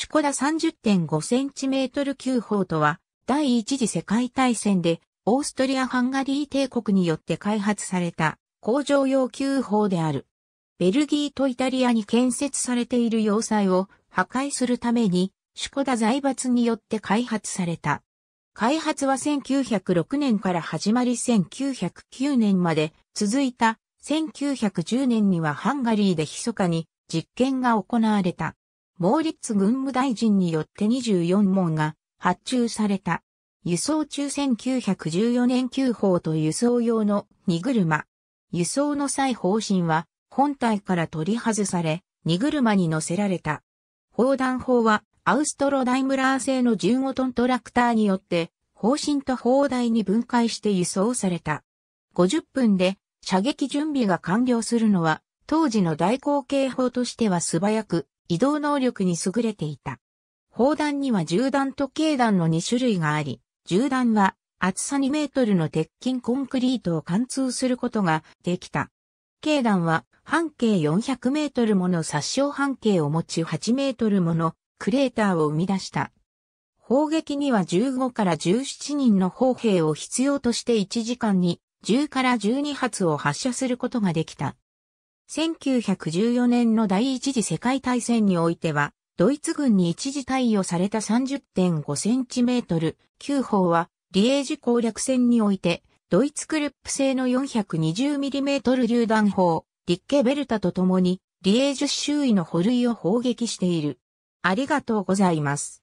シュコダ 30.5cm 級砲とは、第一次世界大戦で、オーストリア・ハンガリー帝国によって開発された工場用級砲である。ベルギーとイタリアに建設されている要塞を破壊するために、シュコダ財閥によって開発された。開発は1906年から始まり1909年まで続いた1910年にはハンガリーで密かに実験が行われた。モーリッツ軍務大臣によって24門が発注された。輸送中1914年旧砲と輸送用の荷車。輸送の際方針は本体から取り外され、荷車に乗せられた。砲弾砲はアウストロダイムラー製の15トントラクターによって方針と砲台に分解して輸送された。50分で射撃準備が完了するのは当時の大口径砲としては素早く移動能力に優れていた。砲弾には銃弾と軽弾の2種類があり、銃弾は厚さ2メートルの鉄筋コンクリートを貫通することができた。軽弾は半径400メートルもの殺傷半径を持ち8メートルものクレーターを生み出した。砲撃には15から17人の砲兵を必要として1時間に10から12発を発射することができた。1914年の第一次世界大戦においては、ドイツ軍に一時対応された30.5センチメートル、9砲は、リエージ攻略戦において、ドイツクルップ製の 420mm 榴弾砲、リッケベルタと共に、リエージュ周囲の保類を砲撃している。ありがとうございます。